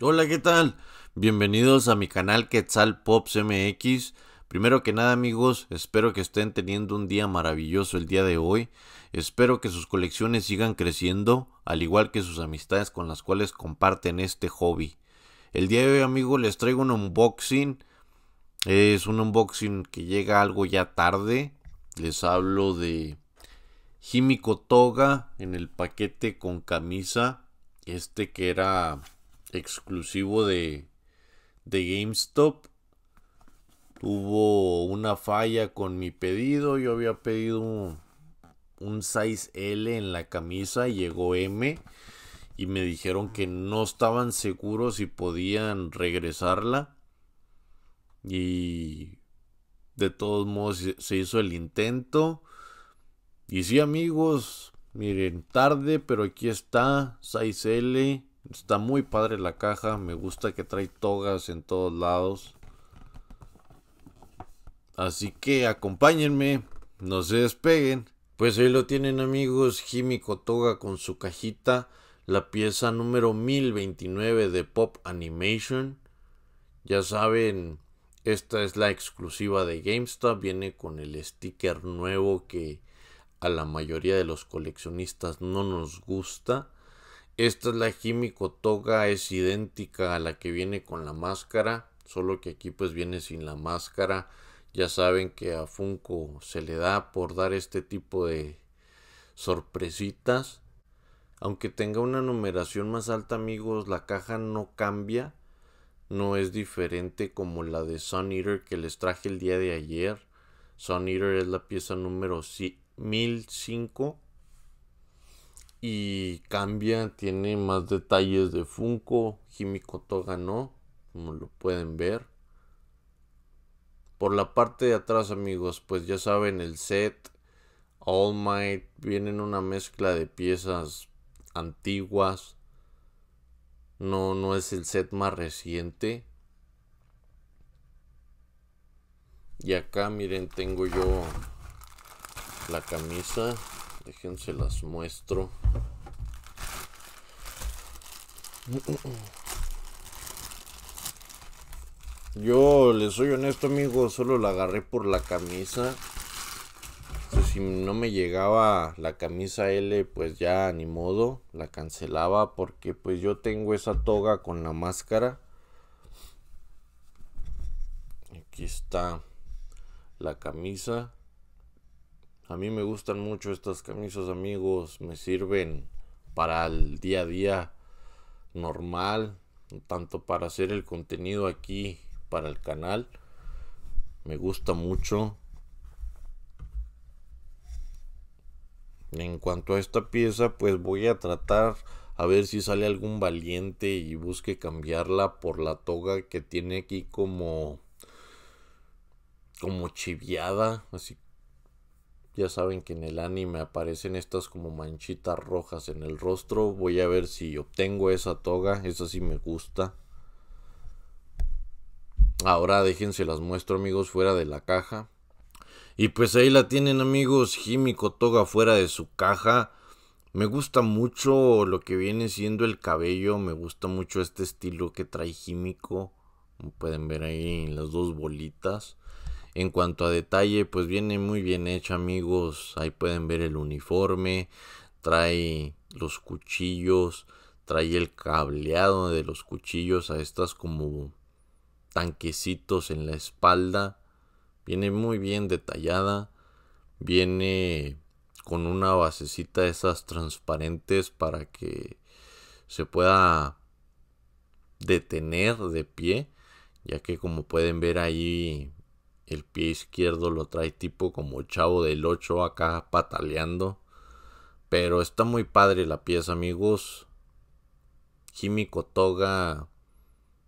Hola, ¿qué tal? Bienvenidos a mi canal Quetzal Pops MX. Primero que nada amigos, espero que estén teniendo un día maravilloso el día de hoy. Espero que sus colecciones sigan creciendo, al igual que sus amistades con las cuales comparten este hobby. El día de hoy amigos les traigo un unboxing. Es un unboxing que llega algo ya tarde. Les hablo de Himiko Toga en el paquete con camisa. Este que era exclusivo de, de GameStop. Hubo una falla con mi pedido. Yo había pedido un, 6 L en la camisa y llegó M. Y me dijeron que no estaban seguros si podían regresarla. Y de todos modos se hizo el intento. Y sí amigos, miren, tarde, pero aquí está 6L Está muy padre la caja. Me gusta que trae togas en todos lados. Así que acompáñenme. No se despeguen. Pues ahí lo tienen amigos. Jimmy Toga con su cajita. La pieza número 1029 de Pop Animation. Ya saben, esta es la exclusiva de GameStop. Viene con el sticker nuevo que a la mayoría de los coleccionistas no nos gusta esta es la químico Toga, es idéntica a la que viene con la máscara, solo que aquí pues viene sin la máscara. Ya saben que a Funko se le da por dar este tipo de sorpresitas. Aunque tenga una numeración más alta, amigos, la caja no cambia. No es diferente como la de Sun Eater que les traje el día de ayer. Sun Eater es la pieza número 1005 y cambia, tiene más detalles de Funko. Jimmy Toga no. como lo pueden ver. Por la parte de atrás, amigos, pues ya saben, el set All Might vienen una mezcla de piezas antiguas. No, no es el set más reciente. Y acá, miren, tengo yo la camisa. Déjense las muestro. Yo les soy honesto, amigo, solo la agarré por la camisa. si no me llegaba la camisa L, pues ya ni modo, la cancelaba porque pues yo tengo esa toga con la máscara. Aquí está la camisa. A mí me gustan mucho estas camisas, amigos. Me sirven para el día a día normal, tanto para hacer el contenido aquí para el canal. Me gusta mucho. En cuanto a esta pieza, pues voy a tratar a ver si sale algún valiente y busque cambiarla por la toga que tiene aquí como como chiviada, así ya saben que en el anime aparecen estas como manchitas rojas en el rostro. Voy a ver si obtengo esa toga. Esa sí me gusta. Ahora déjense las muestro amigos fuera de la caja. Y pues ahí la tienen amigos. químico Toga fuera de su caja. Me gusta mucho lo que viene siendo el cabello. Me gusta mucho este estilo que trae químico Como pueden ver ahí las dos bolitas. En cuanto a detalle, pues viene muy bien hecho, amigos. Ahí pueden ver el uniforme, trae los cuchillos, trae el cableado de los cuchillos a estas como tanquecitos en la espalda. Viene muy bien detallada. Viene con una basecita de esas transparentes para que se pueda detener de pie. Ya que como pueden ver ahí el pie izquierdo lo trae tipo como chavo del 8 acá pataleando. Pero está muy padre la pieza, amigos. Jimmy Toga...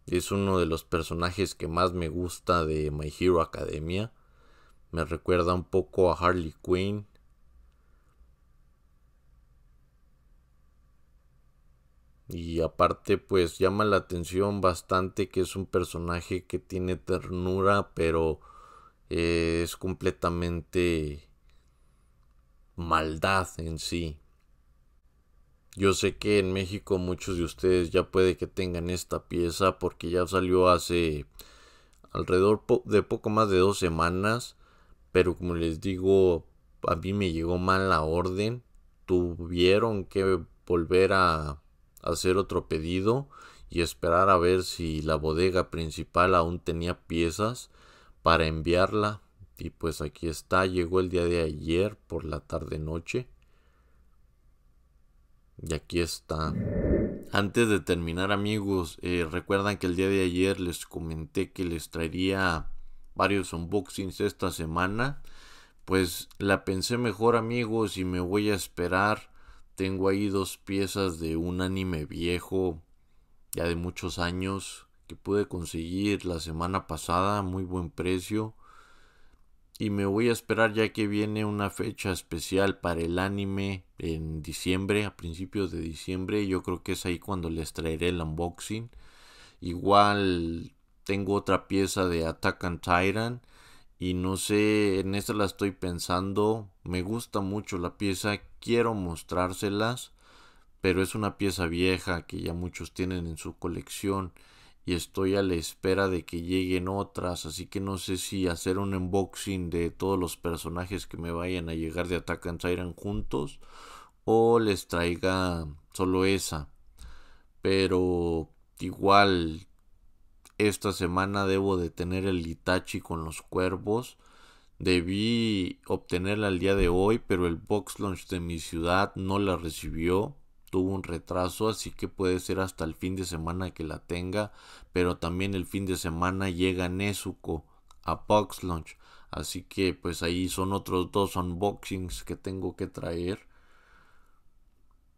es uno de los personajes que más me gusta de My Hero Academia. Me recuerda un poco a Harley Quinn. Y aparte pues llama la atención bastante que es un personaje que tiene ternura pero es completamente maldad en sí. Yo sé que en México muchos de ustedes ya puede que tengan esta pieza porque ya salió hace alrededor de poco más de dos semanas, pero como les digo, a mí me llegó mal la orden, tuvieron que volver a hacer otro pedido y esperar a ver si la bodega principal aún tenía piezas para enviarla. Y pues aquí está, llegó el día de ayer por la tarde noche. Y aquí está. Antes de terminar amigos, eh, recuerdan que el día de ayer les comenté que les traería varios unboxings esta semana. Pues la pensé mejor amigos y me voy a esperar. Tengo ahí dos piezas de un anime viejo, ya de muchos años, que pude conseguir la semana pasada, muy buen precio. Y me voy a esperar ya que viene una fecha especial para el anime en diciembre, a principios de diciembre. Yo creo que es ahí cuando les traeré el unboxing. Igual tengo otra pieza de Attack on Titan. Y no sé, en esta la estoy pensando. Me gusta mucho la pieza. Quiero mostrárselas. Pero es una pieza vieja que ya muchos tienen en su colección y estoy a la espera de que lleguen otras, así que no sé si hacer un unboxing de todos los personajes que me vayan a llegar de Attack on Titan juntos o les traiga solo esa. Pero igual esta semana debo de tener el Itachi con los cuervos. Debí obtenerla el día de hoy, pero el box launch de mi ciudad no la recibió tuvo un retraso, así que puede ser hasta el fin de semana que la tenga, pero también el fin de semana llega Nezuko a Box Launch, así que pues ahí son otros dos unboxings que tengo que traer.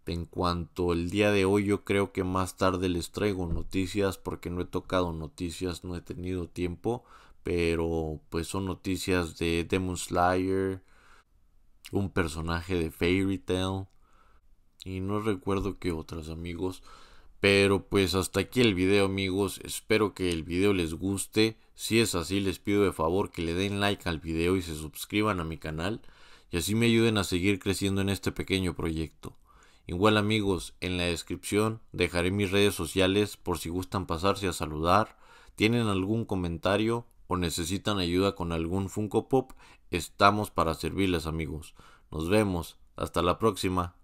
En cuanto el día de hoy, yo creo que más tarde les traigo noticias porque no he tocado noticias, no he tenido tiempo, pero pues son noticias de Demon Slayer, un personaje de Fairy Tail, y no recuerdo que otros amigos. Pero pues hasta aquí el video amigos, espero que el video les guste, si es así les pido de favor que le den like al video y se suscriban a mi canal y así me ayuden a seguir creciendo en este pequeño proyecto. Igual amigos, en la descripción dejaré mis redes sociales por si gustan pasarse a saludar, tienen algún comentario o necesitan ayuda con algún Funko Pop, estamos para servirles amigos. Nos vemos, hasta la próxima.